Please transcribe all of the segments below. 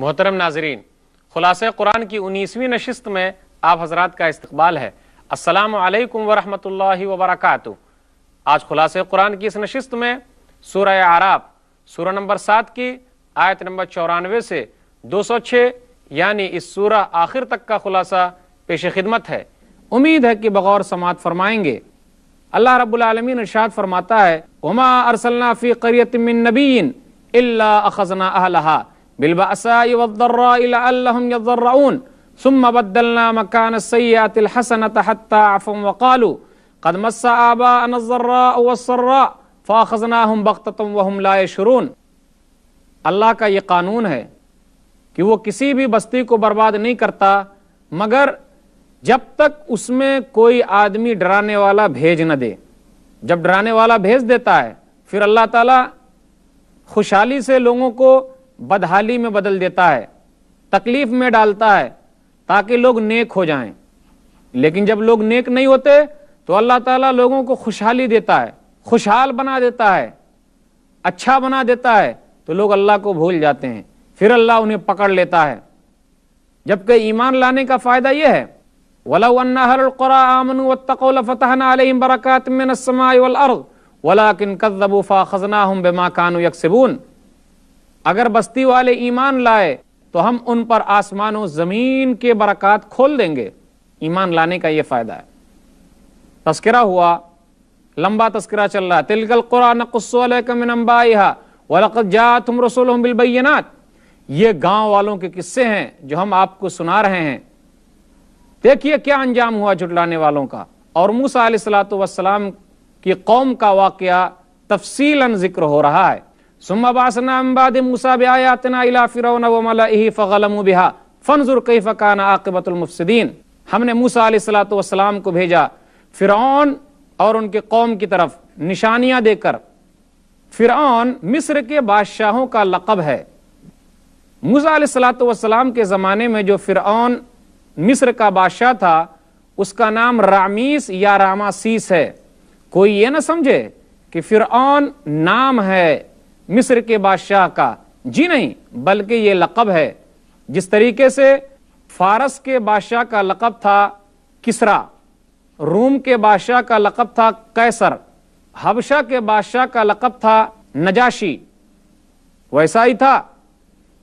मोहतरम नाजरीन खुलास कुरान की उन्नीसवीं नशस्त में आप हजरात का इस्तबाल है असलकम वरहमल वबरक आज खुलास कुरान की इस नशस्त में सूर आराब सूर नंबर सात की आयत नंबर चौरानवे से दो सौ छः यानी इस सूर आखिर तक का खुलासा पेश खिदमत है उम्मीद है कि बगौर समात फरमाएंगे अल्लाह रबालमी नशात फरमाता है उमा अरसल्ला फ़ी करियत मिन नबीन अखजना अहलहा अल्लाह का ये कानून है कि वो किसी भी बस्ती को बर्बाद नहीं करता मगर जब तक उसमें कोई आदमी डराने वाला भेज न दे जब डराने वाला भेज देता है फिर अल्लाह ताला खुशहाली से लोगों को बदहाली में बदल देता है तकलीफ में डालता है ताकि लोग नेक हो जाएं लेकिन जब लोग नेक नहीं होते तो अल्लाह ताला लोगों को खुशहाली देता है खुशहाल बना देता है अच्छा बना देता है तो लोग अल्लाह को भूल जाते हैं फिर अल्लाह उन्हें पकड़ लेता है जबकि ईमान लाने का फ़ायदा यह है वलाउन्ना वला किन बेमा कानू अगर बस्ती वाले ईमान लाए तो हम उन पर आसमानों ज़मीन के बरकत खोल देंगे ईमान लाने का ये फ़ायदा है तस्करा हुआ लंबा तस्करा चल रहा है तिलकल कुरान कुस्सोलकमबाहा तुम रसोल ये गांव वालों के किस्से हैं जो हम आपको सुना रहे हैं देखिए क्या अंजाम हुआ जुटलाने वालों का और मूसा सलाम की कौम का वाक्य तफसीला जिक्र हो रहा है फ़िरौनबिहाफ़ानबतुलमफसदीन हमने मूसा सलाम को भेजा फ़िरौन और उनके कौम की तरफ निशानियां देकर फ़िरौन मिस्र के बादशाहों का लकब है मूसा सलाम के ज़माने में जो फ़िरौन मिस्र का बादशाह था उसका नाम रामीस या रामासीस है कोई ये ना समझे कि फ़िरौन नाम है मिस्र के बादशाह का जी नहीं बल्कि ये लकब है जिस तरीके से फारस के बादशाह का लकब था किसरा रूम के बादशाह का लकब था कैसर हबशा के बादशाह का लकब था नजाशी वैसा ही था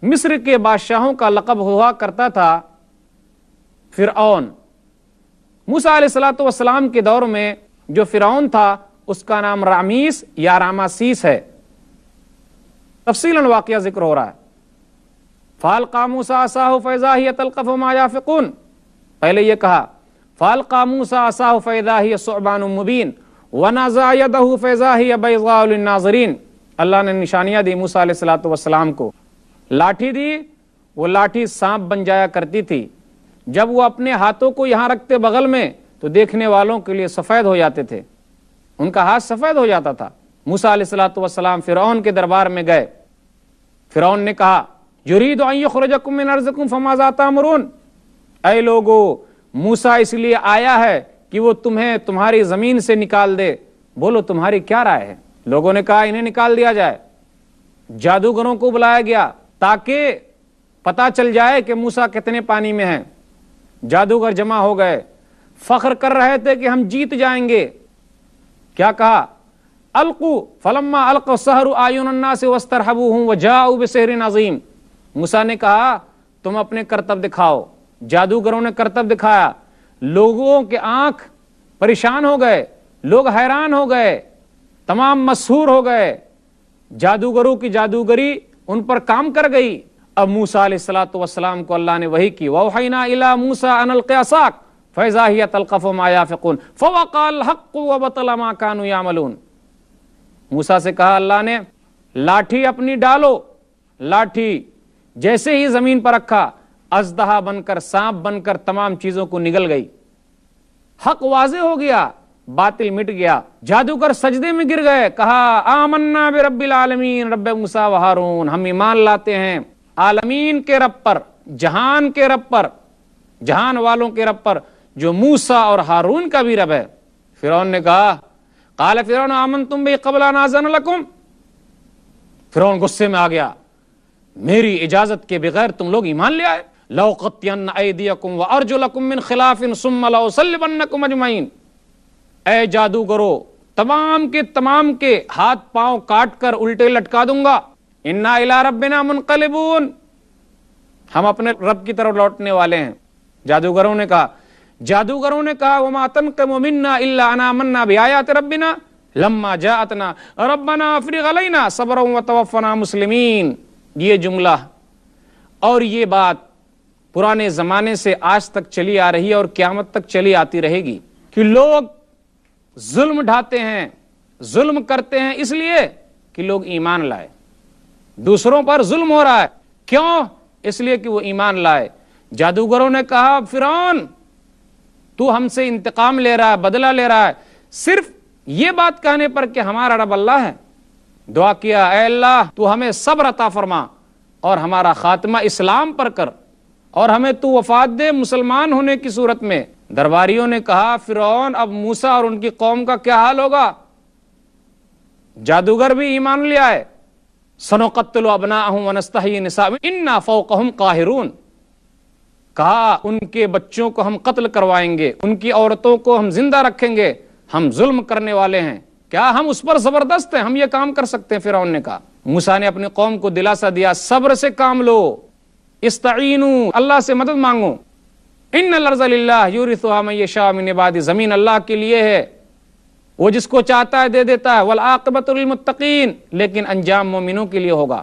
मिस्र के बादशाहों का लकब हुआ करता था फिर मूसा सलाम के दौर में जो फिरौन था उसका नाम रामीस या रामासीस है तफसीला वाक़ जिक्र हो रहा है फ़ाल कामूसा असाह फ़ैज़ा ही तलकफ़ मायाफ़िकून पहले ये कहा फ़ाल कामूसा असाह फ़ैज़ा ही सुबान मुबीन वनाजायदहू अल्लाह ने निशानियाँ दी मूसा सलाम को लाठी दी वो लाठी सांप बन जाया करती थी जब वो अपने हाथों को यहां रखते बगल में तो देखने वालों के लिए सफ़ेद हो जाते थे उनका हाथ सफ़ेद हो जाता था मूसा सलाम फ़िरौन के दरबार में गए फ़िरौन ने कहा जुरीद खुरजकुम अर्जकुम मरून अय लोगो मूसा इसलिए आया है कि वो तुम्हें तुम्हारी ज़मीन से निकाल दे बोलो तुम्हारी क्या राय है लोगों ने कहा इन्हें निकाल दिया जाए जादूगरों को बुलाया गया ताकि पता चल जाए कि मूसा कितने पानी में है जादूगर जमा हो गए फख्र कर रहे थे कि हम जीत जाएंगे क्या कहा अलकु फलम्मा अलक सहर आयुन्ना से वस्तर वस्तरहबू हूँ वह जाऊ बसहर नजीम मूसा ने कहा तुम अपने करतब दिखाओ जादूगरों ने करतब दिखाया लोगों के आंख परेशान हो गए लोग हैरान हो गए तमाम मशहूर हो गए जादूगरों की जादूगरी उन पर काम कर गई अब मूसा सलाम को अल्लाह ने वही की वहीना इला मूसा अनल फैजा ही तलकफ़ माया फ़िकुन फ़वाक़ाल हक़ वबतला मा कानू यामलून मूसा से कहा अल्लाह ने लाठी अपनी डालो लाठी जैसे ही जमीन पर रखा अजदहा बनकर सांप बनकर तमाम चीजों को निगल गई हक वाजे हो गया बातिल मिट गया जादूगर सजदे में गिर गए कहा आमन्ना बे रबिल आलमीन रब मूसा वहारून हम ईमान लाते हैं आलमीन के रब पर जहान के रब पर जहान वालों के रब पर जो मूसा और हारून का भी रब है फिर ने कहा आल फिर आमन तुम भी कबला नाजन लकुम फिर गुस्से में आ गया मेरी इजाजत के बगैर तुम लोग ईमान ले आए लौकतम व अर्जुलकुम मिन खिलाफिन तमाम के तमाम के हाथ पांव काट कर उल्टे लटका दूंगा इन्ना इला रबिना मुनकलिबून हम अपने रब की तरफ लौटने वाले हैं जादूगरों ने कहा जादूगरों ने कहा वो मातन मुमिन्ना इल्ला अना मन्ना भी आयात रब्बिना लम्मा जातना रब्बना अफरीक अलैना व तवफ़ना मुस्लिमीन ये जुमला और ये बात पुराने ज़माने से आज तक चली आ रही है और क़्यामत तक चली आती रहेगी कि लोग जुल्म ढाते हैं जुल्म करते हैं इसलिए कि लोग ईमान लाए दूसरों पर जुल्म हो रहा है क्यों इसलिए कि वो ईमान लाए जादूगरों ने कहा फिरौन तू हमसे इंतकाम ले रहा है बदला ले रहा है सिर्फ ये बात कहने पर कि हमारा रब अल्लाह है दुआ किया अल्लाह तू हमें सब्र अता फरमा और हमारा खात्मा इस्लाम पर कर और हमें तू वफात दे मुसलमान होने की सूरत में दरबारियों ने कहा फिरौन अब मूसा और उनकी कौम का क्या हाल होगा जादूगर भी ईमान ले आए सनोकत्ल अबना वनस्ता निसा इन्ना फ़ोकहम काहिरून कहा उनके बच्चों को हम कत्ल करवाएंगे उनकी औरतों को हम जिंदा रखेंगे हम जुल्म करने वाले हैं क्या हम उस पर जबरदस्त हैं हम ये काम कर सकते हैं फिर ने कहा मूसा ने अपनी कौम को दिलासा दिया सब्र से काम लो इस अल्लाह से मदद मांगो इन लर्जल्लाबादी जमीन अल्लाह के लिए है वो जिसको चाहता है दे देता है वल आकबतमतकीन लेकिन अंजाम मोमिनों के लिए होगा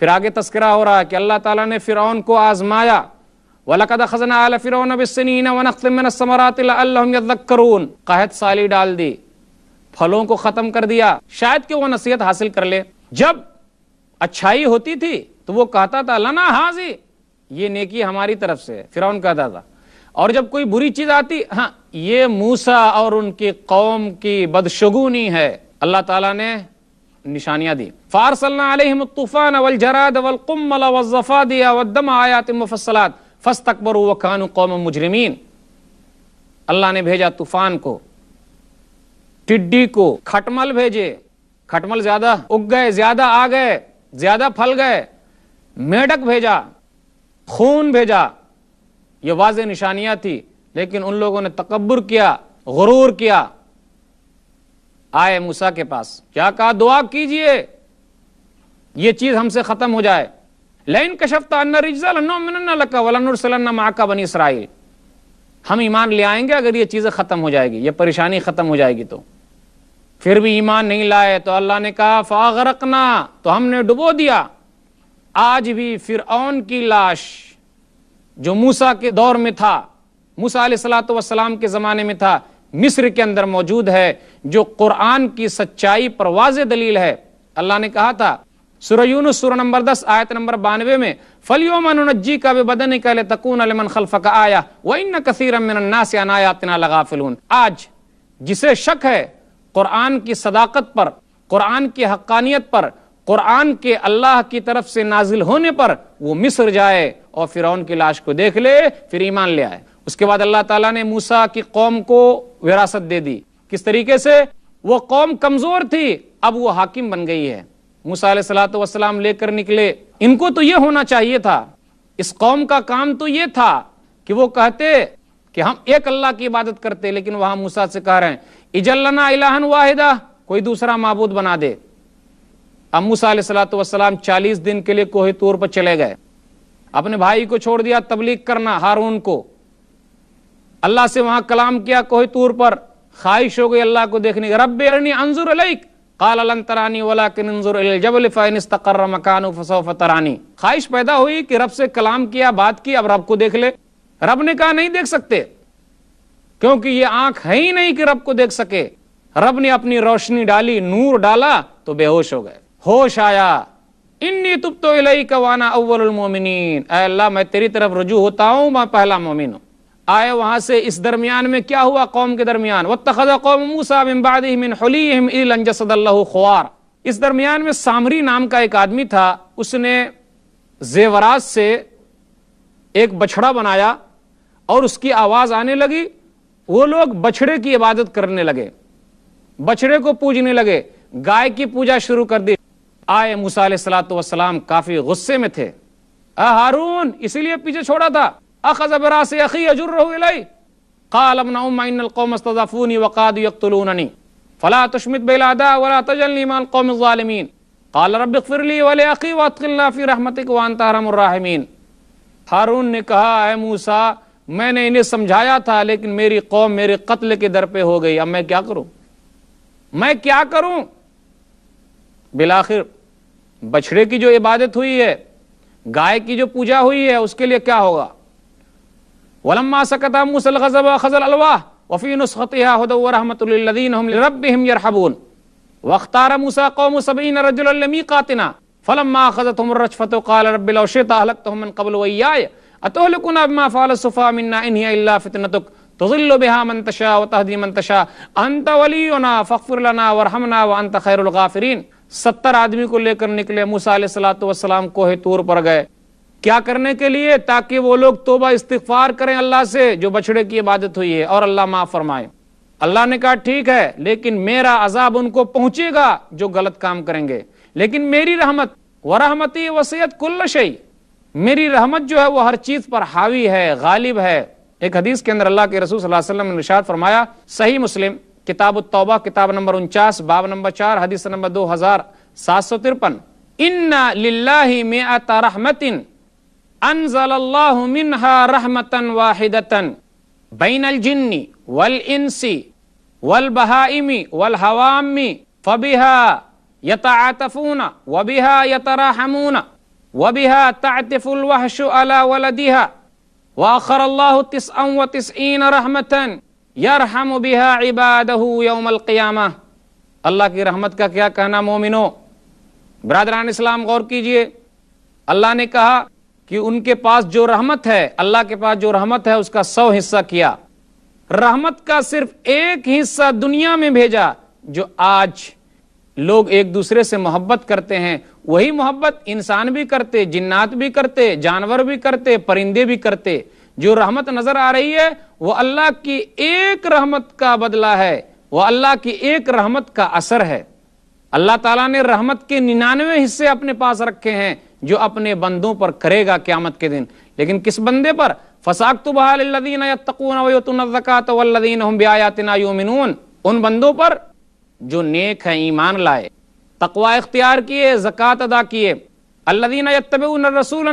फिर आगे तस्करा हो रहा है कि अल्लाह ताला ने फिरौन को आजमाया वलकद खजना आल फिरौन बिस्सिनीन वनख्तिमिन समरात लअल्लहुम यद्दक्करून कहत साली डाल दी फलों को ख़त्म कर दिया शायद कि वो नसीहत हासिल कर ले जब अच्छाई होती थी तो वो कहता था लना हाजी ये नेकी हमारी तरफ से है फिरौन कहता था और जब कोई बुरी चीज़ आती हाँ ये मूसा और उनकी कौम की बदशगुनी है अल्लाह ताला ने निशानियां दी फारसल्ला तूफ़ान अवल जराद अवल कुम्मल वज़फ़ा दिया वदम आयात मुफसलात फस तकबर व कानू कौम मुजरमीन अल्लाह ने भेजा तूफान को टिड्डी को खटमल भेजे खटमल ज्यादा उग गए ज्यादा आ गए ज्यादा फल गए मेढक भेजा खून भेजा ये वाज निशानियां थी लेकिन उन लोगों ने तकबर किया गुरूर किया आए मूसा के पास क्या कहा दुआ कीजिए यह चीज़ हमसे ख़त्म हो जाए लैन कशफ्ता बनी इसराइल हम ईमान ले आएंगे अगर ये चीज़ें ख़त्म हो जाएगी ये परेशानी ख़त्म हो जाएगी तो फिर भी ईमान नहीं लाए तो अल्लाह ने कहा फागरकना तो हमने डुबो दिया आज भी फिर की लाश जो मूसा के दौर में था मूसा सलाम के ज़माने में था मिस्र के अंदर मौजूद है जो कुरान की सच्चाई पर वाज दलील है अल्लाह ने कहा था सुरयून सुर नंबर दस आयत नंबर बानवे में फलियो जी का भी बदन कहले तकून अलमन खलफ का आया वही न कसीर से अनायातना लगा फिलून आज जिसे शक है कुरान की सदाकत पर कुरान की हक्कानियत पर कुरान के अल्लाह की तरफ से नाजिल होने पर वो मिस्र जाए और फिर की लाश को देख ले फिर ईमान ले आए उसके बाद अल्लाह ताला ने मूसा की कौम को विरासत दे दी किस तरीके से वो कौम कमजोर थी अब वो हाकिम बन गई है मूसा सलात वसलाम लेकर निकले इनको तो ये होना चाहिए था इस कौम का काम तो ये था कि वो कहते कि हम एक अल्लाह की इबादत करते लेकिन वहां मूसा से कह रहे हैं इजल्लना इलाहन वाहिदा कोई दूसरा माबूद बना दे अब मूसा सलात वसलाम चालीस दिन के लिए कोहे तूर पर चले गए अपने भाई को छोड़ दिया तबलीग करना हारून को अल्लाह से वहां कलाम किया कोहे तूर पर ख्वाहिश हो गई अल्लाह को देखने की रबी अंजुर काल लन तरानी वला किनजुरजबल फ़ैन तकर मकान फसोफ तरानी ख्वाहिश पैदा हुई कि रब से कलाम किया बात की अब रब को देख ले रब ने कहा नहीं देख सकते क्योंकि ये आंख है ही नहीं कि रब को देख सके रब ने अपनी रोशनी डाली नूर डाला तो बेहोश हो गए होश आया इन्नी तुप तो इलाई कवाना अव्वल मोमिन अल्लाह मैं तेरी तरफ रजू होता हूं मैं पहला मोमिन हूं आए वहां से इस दरमियान में क्या हुआ कौम के दरमियान वतखा कौम मूसा ख्वार इस दरमियान में सामरी नाम का एक आदमी था उसने जेवरात से एक बछड़ा बनाया और उसकी आवाज आने लगी वो लोग बछड़े की इबादत करने लगे बछड़े को पूजने लगे गाय की पूजा शुरू कर दी आए मूसा सलात वसलाम काफी गुस्से में थे हारून इसीलिए पीछे छोड़ा था अखज बरा से अखी अजुर्रई कालम नउमिनकौमस्तफ़ूनी वक़ाद यकतलूननी फ़ला तशमित बेलादा वला तजलनीमालकौमज़ालमीन काल रबिकफ़िरली वले अकी वातफ़िर रहमतिक वान तारमरहमीन हारून ने कहा है मूसा मैंने इन्हें समझाया था लेकिन मेरी कौम मेरे कत्ल के दर पे हो गई अब मैं क्या करूं मैं क्या करूं बिलाखिर बछड़े की जो इबादत हुई है गाय की जो पूजा हुई है उसके लिए क्या होगा वलम्मा सकता मूसल गजब खजल अलवाह वफ़ी नुस्खतिहा हदरहमतल्लिन रबीम यरहबून वख्तार मूसा कौम सबीन रजुलमी कातना फलम्मा खजतमरशफ़त काल रबिलशत हलकतमन कबल वैयाय अतोलकुना बिमा फ़ाल सुफ़ा मिन्ना इन्हिया इल्ला फ़ितनतुक तुज़िल्लु बिहा मन तशा व तहदी मन तशा अंत वलीना फ़गफ़िर लना वरहमना व अंत खैरुल गाफ़िरीन सत्तर आदमी को लेकर निकले मूसा अलैहि सलातु वसलाम कोहे तूर पर गए क्या करने के लिए ताकि वो लोग तोबा इस्तफार करें अल्लाह से जो बछड़े की इबादत हुई है और अल्लाह माफ फरमाए अल्लाह ने कहा ठीक है लेकिन मेरा अजाब उनको पहुंचेगा जो गलत काम करेंगे लेकिन मेरी रहमत व रहमती वसीयत कुल्ल शई मेरी रहमत जो है वो हर चीज पर हावी है गालिब है एक हदीस के अंदर अल्लाह के रसूल ने निशाद फरमाया सही मुस्लिम किताब तोबा किताब नंबर उनचास बाब नंबर चार हदीस नंबर दो हजार सात सौ तिरपन इन्ना लाही में रहमतिन अनजल्लाहा रहमतन वाहिदतन बैन अलजिन्नी वल इंसी वल बहाइमी वल हवामी फ़बिहा यतातफ़ून वबिहा यतराहमून वबिहा तातफ़ुलवहश अला वलदिहा वाखरल्लाहु तिस्अं व तिस्ईन रहमतन यरहम बिहा इबादहु यौमल क़ियामा अल्लाह की रहमत का क्या कहना मोमिनो बरदरान इस्लाम गौर कीजिए अल्लाह ने कहा कि उनके पास जो रहमत है अल्लाह के पास जो रहमत है उसका सौ हिस्सा किया रहमत का सिर्फ एक हिस्सा दुनिया में भेजा जो आज लोग एक दूसरे से मोहब्बत करते हैं वही मोहब्बत इंसान भी करते जिन्नात भी करते जानवर भी करते परिंदे भी करते जो रहमत नजर आ रही है वो अल्लाह की एक रहमत का बदला है वो अल्लाह की एक रहमत का असर है अल्लाह ताला ने रहमत के निन्यानवे हिस्से अपने पास रखे हैं जो अपने बंदों पर करेगा क्यामत के दिन लेकिन किस बंदे पर फसाक तो बहालदीन उन बंदों पर जो नेक है ईमान लाए तकवा इख्तियार किए जक़ात अदा किए अल्लादीन रसूल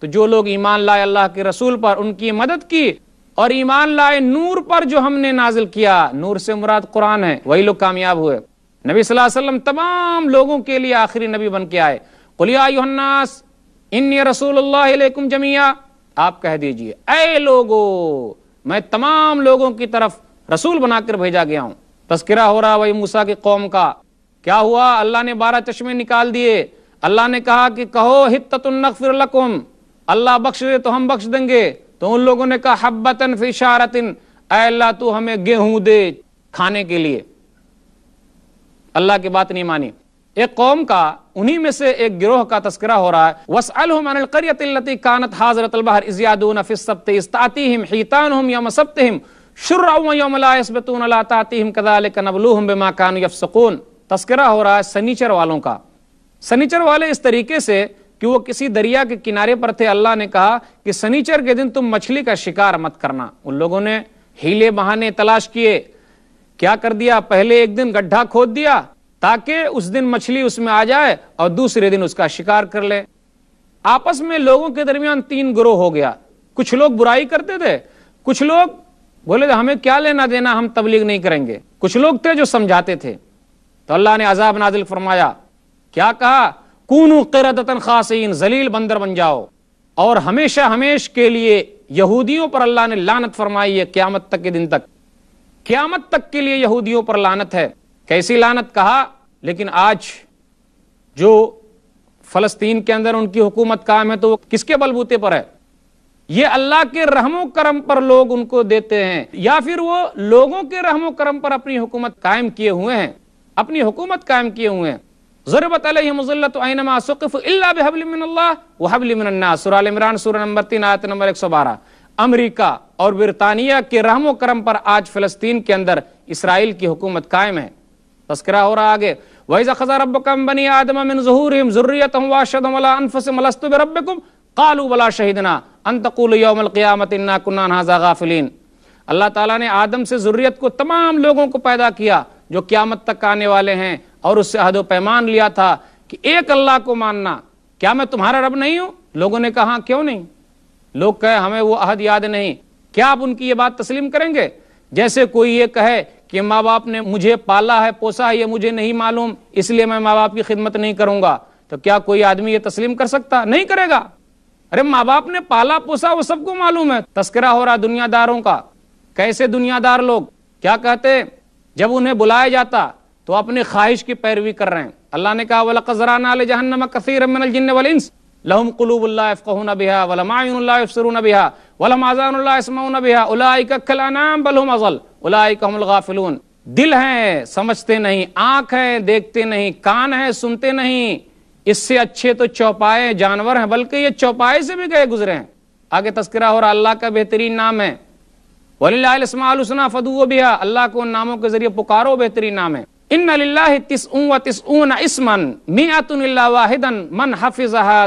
तो जो लोग ईमान लाए अल्लाह के रसूल पर उनकी मदद की और ईमान लाए नूर पर जो हमने नाजिल किया नूर से मुराद कुरान है वही लोग कामयाब हुए नबी वसल्लम तमाम लोगों के लिए आखिरी नबी बन के आए कुलियास इन रसूलुल्लाह जमिया आप कह दीजिए ऐ लोगो मैं तमाम लोगों की तरफ रसूल बनाकर भेजा गया हूँ तस्करा हो रहा वही मूसा की कौम का क्या हुआ अल्लाह ने बारह चश्मे निकाल दिए अल्लाह ने कहा कि कहो हित्तुन्नफिर लकुम अल्लाह बख्श दे तो हम बख्श देंगे तो उन लोगों ने कहा हब्बतन फिशारतिन अल्लाह तू हमें गेहूं दे खाने के लिए अल्लाह की बात नहीं मानी एक कौम का उन्हीं में से एक गिरोह का तस्करा हो रहा है वसअलती कानत हाजरत अलबहर इजियादून फिसतातीम हीतान हम यम सबतम शुर्रबतून कदाल नबलूहम बेमा कान यफसकून तस्करा हो रहा है सनीचर वालों का सनीचर वाले इस तरीके से कि वो किसी दरिया के किनारे पर थे अल्लाह ने कहा कि सनीचर के दिन तुम मछली का शिकार मत करना उन लोगों ने हीले बहाने तलाश किए क्या कर दिया पहले एक दिन गड्ढा खोद दिया ताकि उस दिन मछली उसमें आ जाए और दूसरे दिन उसका शिकार कर ले आपस में लोगों के दरमियान तीन ग्रोह हो गया कुछ लोग बुराई करते थे कुछ लोग बोले थे हमें क्या लेना देना हम तबलीग नहीं करेंगे कुछ लोग थे जो समझाते थे तो अल्लाह ने आजाब नाजिल फरमाया क्या कहा कून किरदतन खासन जलील बंदर बन जाओ और हमेशा हमेश के लिए यहूदियों पर अल्लाह ने लानत फरमाई है क्यामत तक के दिन तक क्यामत तक के लिए यहूदियों पर लानत है कैसी लानत कहा लेकिन आज जो फलस्तीन के अंदर उनकी हुकूमत कायम है तो वो किसके बलबूते पर है ये अल्लाह के रहमो करम पर लोग उनको देते हैं या फिर वो लोगों के रहमो करम पर अपनी हुकूमत कायम किए हुए हैं अपनी हुकूमत कायम किए हुए हैं ज़रबत अलैहिमुज़ल्लत ऐनमा सुक़िफ़ इल्ला बिहब्ल मिनल्लाह व हब्ल मिनन्नास सूरा अल इमरान सूरा नंबर 3 आयत नंबर 112 अमेरिका और बरतानिया के रहमो करम पर आज फिलिस्तीन के अंदर इसराइल की हुकूमत कायम है तस्करा हो रहा आगे वैजा खजा रब्बकम बनी आदम मिन ज़ुहूरिहिम ज़ुर्रियतहुम व अशहदुहुम अला अनफुसिहिम लस्तु बिरब्बिकुम कालू बला शहीदना अन तकूल यौमल क़ियामत इन्ना कुन्ना हाजा गाफिलिन अल्लाह ताला ने आदम से ज़ुर्रियत को तमाम लोगों को पैदा किया जो क़यामत तक आने वाले हैं और उससे अहदो पैमान लिया था कि एक अल्लाह को मानना क्या मैं तुम्हारा रब नहीं हूं लोगों ने कहा क्यों नहीं लोग कहे हमें वो अहद याद नहीं क्या आप उनकी ये बात तस्लीम करेंगे जैसे कोई ये कहे कि माँ बाप ने मुझे पाला है पोसा है ये मुझे नहीं मालूम इसलिए मैं माँ बाप की खिदमत नहीं करूंगा तो क्या कोई आदमी ये तस्लीम कर सकता नहीं करेगा अरे माँ बाप ने पाला पोसा वो सबको मालूम है तस्करा हो रहा दुनियादारों का कैसे दुनियादार लोग क्या कहते जब उन्हें बुलाया जाता तो अपने ख्वाहिश की पैरवी कर रहे हैं अल्लाह ने कहा वला कजराना जहन्नम कसीर जिन्न वलिंस लहम कलूबल्लाफ़ून बिहा वलमायनसरून बिहा वलमाजानसमाउन बिहा उलाकलानाम बलहम अजल उलाकमगाफिलून दिल है समझते नहीं आंख है देखते नहीं कान है सुनते नहीं इससे अच्छे तो चौपाए जानवर हैं बल्कि ये चौपाए से भी गए गुजरे हैं आगे तस्करा हो रहा अल्लाह का बेहतरीन नाम है वलीसमा फदू बिहा अल्लाह को उन नामों के जरिए पुकारो बेहतरीन नाम है मन हफिजहा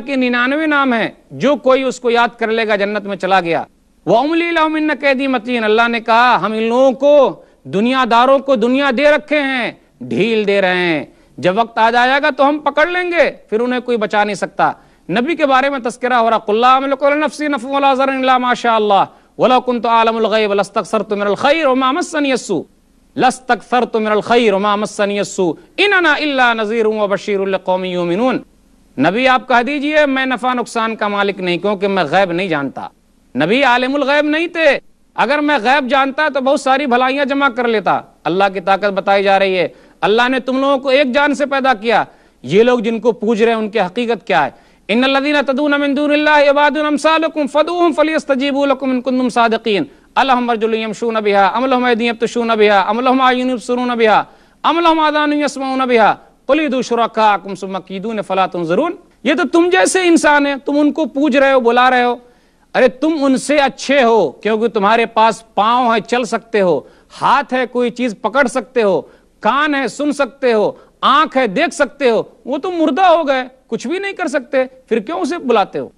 के निन्यानवे नाम है जो कोई उसको याद कर लेगा जन्नत में चला गया वह उमली कैदी मतीन अल्लाह ने कहा हम इन लोगों को दुनियादारों को दुनिया दे रखे हैं ढील दे रहे हैं जब वक्त आ जाएगा तो हम पकड़ लेंगे फिर उन्हें कोई बचा नहीं सकता नबी के बारे में तस्करा हो रहा नबी आप कह दीजिए मैं नफा नुकसान का मालिक नहीं क्योंकि मैं गैब नहीं जानता नबी आलिमुल गैब नहीं थे अगर मैं गैब जानता तो बहुत सारी भलाइयां जमा कर लेता अल्लाह की ताकत बताई जा रही है अल्लाह ने तुम लोगों को एक जान से पैदा किया ये लोग जिनको पूज रहे हैं उनकी हकीकत क्या है بها ام لهم اعين يبصرون بها ام لهم اذان يسمعون بها قل अमलहमादानसमाउन شركاءكم ثم सुमकीदून فلا تنظرون ये तो तुम जैसे इंसान है तुम उनको पूज रहे हो बुला रहे हो अरे तुम उनसे अच्छे हो क्योंकि तुम्हारे पास पांव है चल सकते हो हाथ है कोई चीज़ पकड़ सकते हो कान है सुन सकते हो आंख है देख सकते हो वो तो मुर्दा हो गए कुछ भी नहीं कर सकते फिर क्यों उसे बुलाते हो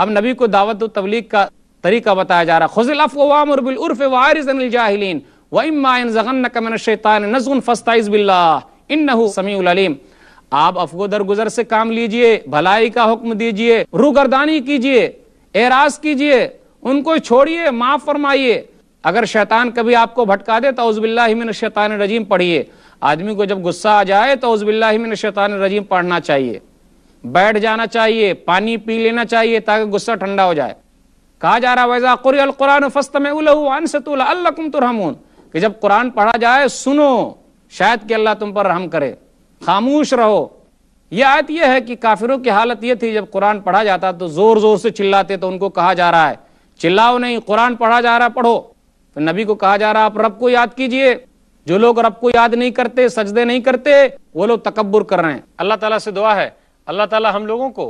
अब नबी को दावत तबलीग का तरीका बताया जा रहा खुजिलफ़ामबिलफ़ारिजाहिलीन आप अफगो दरगुजर से काम लीजिए भलाई का हुक्म दीजिए रूगरदानी कीजिए एराज कीजिए उनको छोड़िए माफ फरमाइए अगर शैतान कभी आपको भटका दे तो उजबिल्लामिन शैतान रजीम पढ़िए आदमी को जब गुस्सा आ जाए तो उजबिल्लामिन शैतान रजीम पढ़ना चाहिए बैठ जाना चाहिए पानी पी लेना चाहिए ताकि गुस्सा ठंडा हो जाए कहा जा रहा वैसा कुरियल कुरान फस्त में उलहुआनसतुल्लकुम कि जब कुरान पढ़ा जाए सुनो शायद कि अल्लाह तुम पर रहम करे खामोश रहो यह आयत यह है कि काफिरों की हालत यह थी जब कुरान पढ़ा जाता तो जोर जोर से चिल्लाते तो उनको कहा जा रहा है चिल्लाओ नहीं कुरान पढ़ा जा रहा है पढ़ो तो नबी को कहा जा रहा आप रब को याद कीजिए जो लोग रब को याद नहीं करते सजदे नहीं करते वो लोग तकबर कर रहे हैं अल्लाह तला से दुआ है अल्लाह ताला हम लोगों को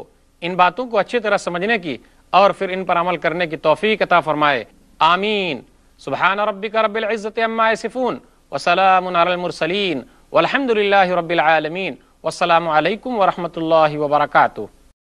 इन बातों को अच्छी तरह समझने की और फिर इन पर अमल करने की तोफ़ी अता फ़रमाए आमीन सुबहान रबिक रबाज़त अम्मासिफ़ून वसलामसलिन वलहमदिल्ला रबालमीन वालकम वरहमल वर्का